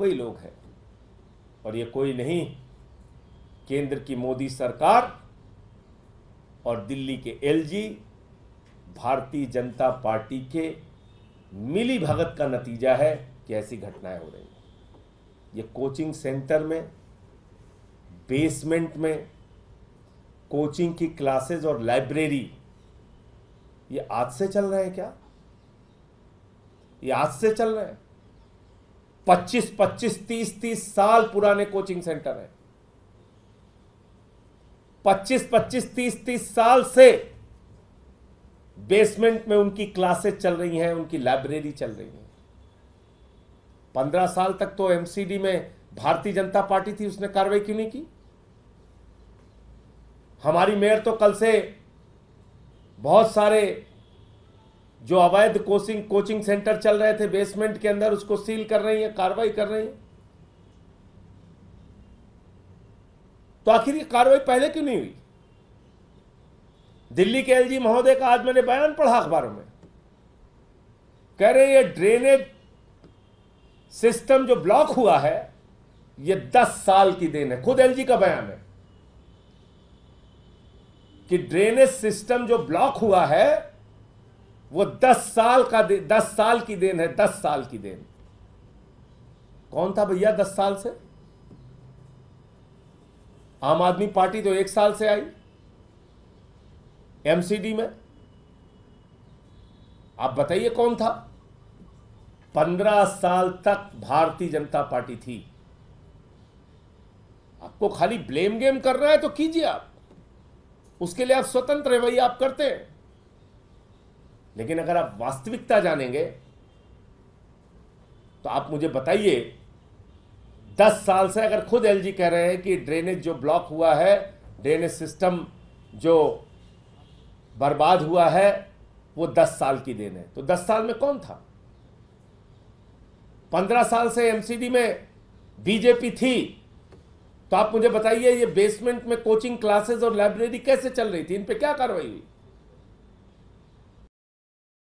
वही लोग हैं और ये कोई नहीं केंद्र की मोदी सरकार और दिल्ली के एलजी भारतीय जनता पार्टी के मिली भगत का नतीजा है कि ऐसी घटनाएं हो रही हैं ये कोचिंग सेंटर में बेसमेंट में कोचिंग की क्लासेस और लाइब्रेरी ये आज से चल रहे हैं क्या ये आज से चल रहे हैं पच्चीस पच्चीस तीस तीस साल पुराने कोचिंग सेंटर है पच्चीस पच्चीस तीस तीस साल से बेसमेंट में उनकी क्लासेस चल रही हैं उनकी लाइब्रेरी चल रही है पंद्रह साल तक तो एमसीडी में भारतीय जनता पार्टी थी उसने कार्रवाई क्यों नहीं की हमारी मेयर तो कल से बहुत सारे जो अवैध कोचिंग कोचिंग सेंटर चल रहे थे बेसमेंट के अंदर उसको सील कर रही है कार्रवाई कर रही है तो आखिर ये कार्रवाई पहले क्यों नहीं हुई दिल्ली के एलजी महोदय का आज मैंने बयान पढ़ा अखबारों में कह रहे ये ड्रेनेज सिस्टम जो ब्लॉक हुआ है ये दस साल की देन है खुद एलजी का बयान है कि ड्रेनेज सिस्टम जो ब्लॉक हुआ है वो दस साल का दस साल की देन है दस साल की देन कौन था भैया दस साल से आम आदमी पार्टी तो एक साल से आई एमसीडी में आप बताइए कौन था पंद्रह साल तक भारतीय जनता पार्टी थी आपको खाली ब्लेम गेम करना है तो कीजिए आप उसके लिए आप स्वतंत्र है भैया आप करते हैं लेकिन अगर आप वास्तविकता जानेंगे तो आप मुझे बताइए दस साल से अगर खुद एलजी कह रहे हैं कि ड्रेनेज जो ब्लॉक हुआ है ड्रेनेज सिस्टम जो बर्बाद हुआ है वो दस साल की देन है तो दस साल में कौन था पंद्रह साल से एमसीडी में बीजेपी थी तो आप मुझे बताइए ये बेसमेंट में कोचिंग क्लासेस और लाइब्रेरी कैसे चल रही थी इन पे क्या कार्रवाई हुई